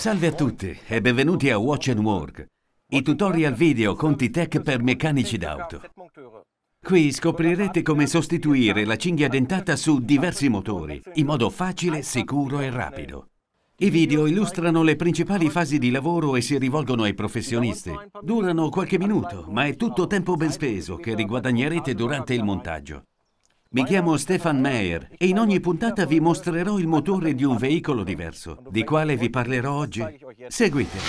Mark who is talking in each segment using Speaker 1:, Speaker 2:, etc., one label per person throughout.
Speaker 1: Salve a tutti e benvenuti a Watch and Work, i tutorial video conti tech per meccanici d'auto. Qui scoprirete come sostituire la cinghia dentata su diversi motori, in modo facile, sicuro e rapido. I video illustrano le principali fasi di lavoro e si rivolgono ai professionisti. Durano qualche minuto, ma è tutto tempo ben speso che riguadagnerete durante il montaggio. Mi chiamo Stefan Meyer e in ogni puntata vi mostrerò il motore di un veicolo diverso, di quale vi parlerò oggi. Seguitemi.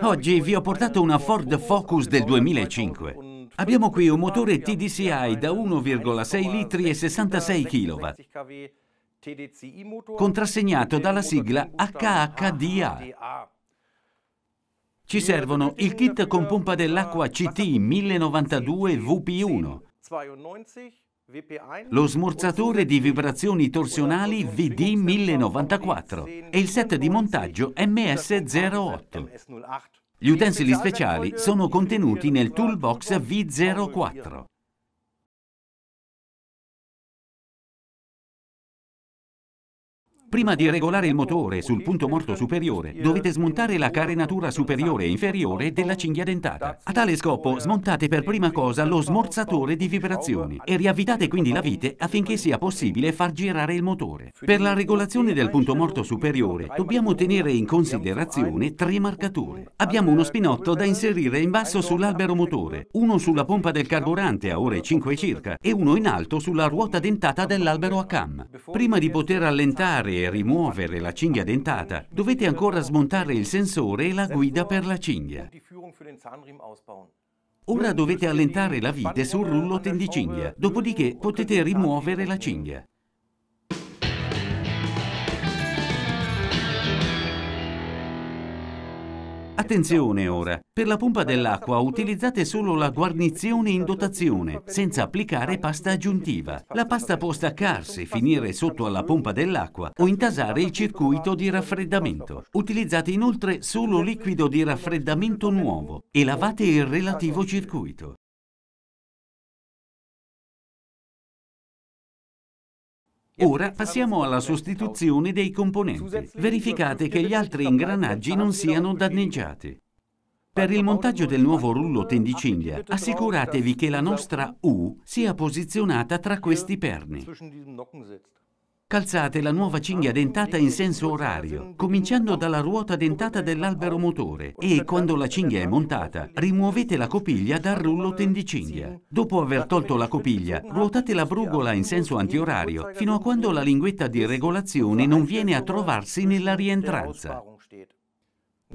Speaker 1: Oggi vi ho portato una Ford Focus del 2005. Abbiamo qui un motore TDCI da 1,6 litri e 66 kW, contrassegnato dalla sigla HHDA. Ci servono il kit con pompa dell'acqua CT 1092 VP1, lo smorzatore di vibrazioni torsionali VD1094 e il set di montaggio MS08. Gli utensili speciali sono contenuti nel Toolbox V04. Prima di regolare il motore sul punto morto superiore, dovete smontare la carenatura superiore e inferiore della cinghia dentata. A tale scopo, smontate per prima cosa lo smorzatore di vibrazioni e riavvitate quindi la vite affinché sia possibile far girare il motore. Per la regolazione del punto morto superiore, dobbiamo tenere in considerazione tre marcature. Abbiamo uno spinotto da inserire in basso sull'albero motore, uno sulla pompa del carburante a ore 5 circa e uno in alto sulla ruota dentata dell'albero a cam. Prima di poter allentare e rimuovere la cinghia dentata, dovete ancora smontare il sensore e la guida per la cinghia. Ora dovete allentare la vite sul rullo tendicinghia, dopodiché potete rimuovere la cinghia. Attenzione ora, per la pompa dell'acqua utilizzate solo la guarnizione in dotazione, senza applicare pasta aggiuntiva. La pasta può staccarsi, finire sotto alla pompa dell'acqua o intasare il circuito di raffreddamento. Utilizzate inoltre solo liquido di raffreddamento nuovo e lavate il relativo circuito. Ora passiamo alla sostituzione dei componenti. Verificate che gli altri ingranaggi non siano danneggiati. Per il montaggio del nuovo rullo tendiciglia, assicuratevi che la nostra U sia posizionata tra questi perni. Calzate la nuova cinghia dentata in senso orario, cominciando dalla ruota dentata dell'albero motore e, quando la cinghia è montata, rimuovete la copiglia dal rullo tendicinghia. Dopo aver tolto la copiglia, ruotate la brugola in senso antiorario fino a quando la linguetta di regolazione non viene a trovarsi nella rientranza.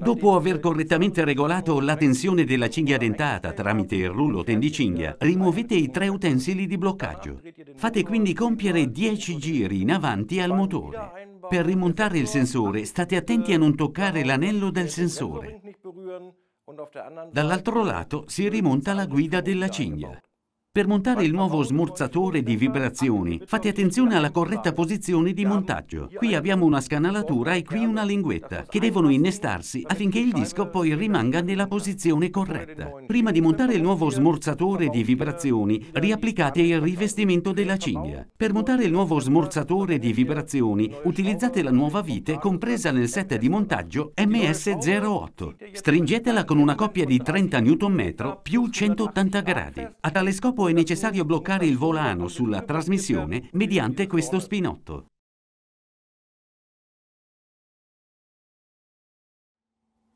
Speaker 1: Dopo aver correttamente regolato la tensione della cinghia dentata tramite il rullo tendicinghia, rimuovete i tre utensili di bloccaggio. Fate quindi compiere 10 giri in avanti al motore. Per rimontare il sensore state attenti a non toccare l'anello del sensore. Dall'altro lato si rimonta la guida della cinghia. Per montare il nuovo smorzatore di vibrazioni, fate attenzione alla corretta posizione di montaggio. Qui abbiamo una scanalatura e qui una linguetta, che devono innestarsi affinché il disco poi rimanga nella posizione corretta. Prima di montare il nuovo smorzatore di vibrazioni, riapplicate il rivestimento della cinghia. Per montare il nuovo smorzatore di vibrazioni, utilizzate la nuova vite compresa nel set di montaggio MS08. Stringetela con una coppia di 30 Nm più 180 gradi. A tale scopo Purtroppo è necessario bloccare il volano sulla trasmissione mediante questo spinotto.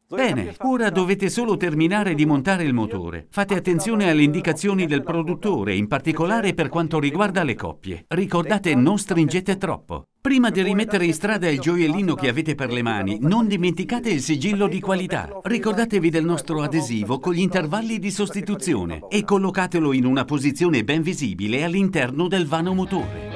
Speaker 1: Bene, ora dovete solo terminare di montare il motore. Fate attenzione alle indicazioni del produttore, in particolare per quanto riguarda le coppie. Ricordate, non stringete troppo. Prima di rimettere in strada il gioiellino che avete per le mani, non dimenticate il sigillo di qualità. Ricordatevi del nostro adesivo con gli intervalli di sostituzione e collocatelo in una posizione ben visibile all'interno del vano motore.